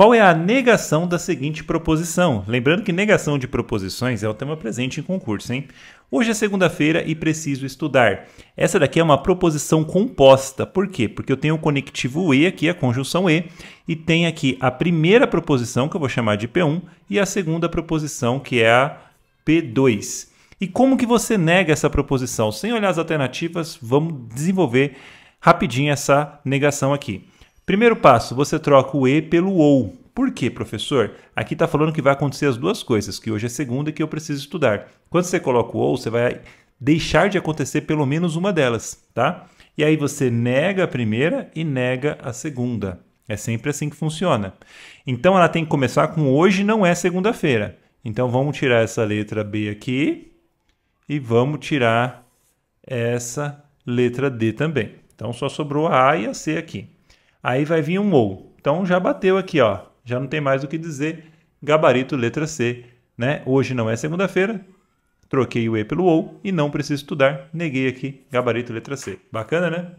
Qual é a negação da seguinte proposição? Lembrando que negação de proposições é o tema presente em concurso, hein? Hoje é segunda-feira e preciso estudar. Essa daqui é uma proposição composta. Por quê? Porque eu tenho o conectivo E aqui, a conjunção E, e tem aqui a primeira proposição, que eu vou chamar de P1, e a segunda proposição, que é a P2. E como que você nega essa proposição? Sem olhar as alternativas, vamos desenvolver rapidinho essa negação aqui. Primeiro passo, você troca o E pelo OU. Por quê, professor? Aqui está falando que vai acontecer as duas coisas, que hoje é segunda e que eu preciso estudar. Quando você coloca o OU, você vai deixar de acontecer pelo menos uma delas, tá? E aí você nega a primeira e nega a segunda. É sempre assim que funciona. Então ela tem que começar com hoje não é segunda-feira. Então vamos tirar essa letra B aqui e vamos tirar essa letra D também. Então só sobrou a A e a C aqui. Aí vai vir um ou. Então já bateu aqui, ó. Já não tem mais o que dizer. Gabarito letra C, né? Hoje não é segunda-feira. Troquei o E pelo ou e não preciso estudar. Neguei aqui, gabarito letra C. Bacana, né?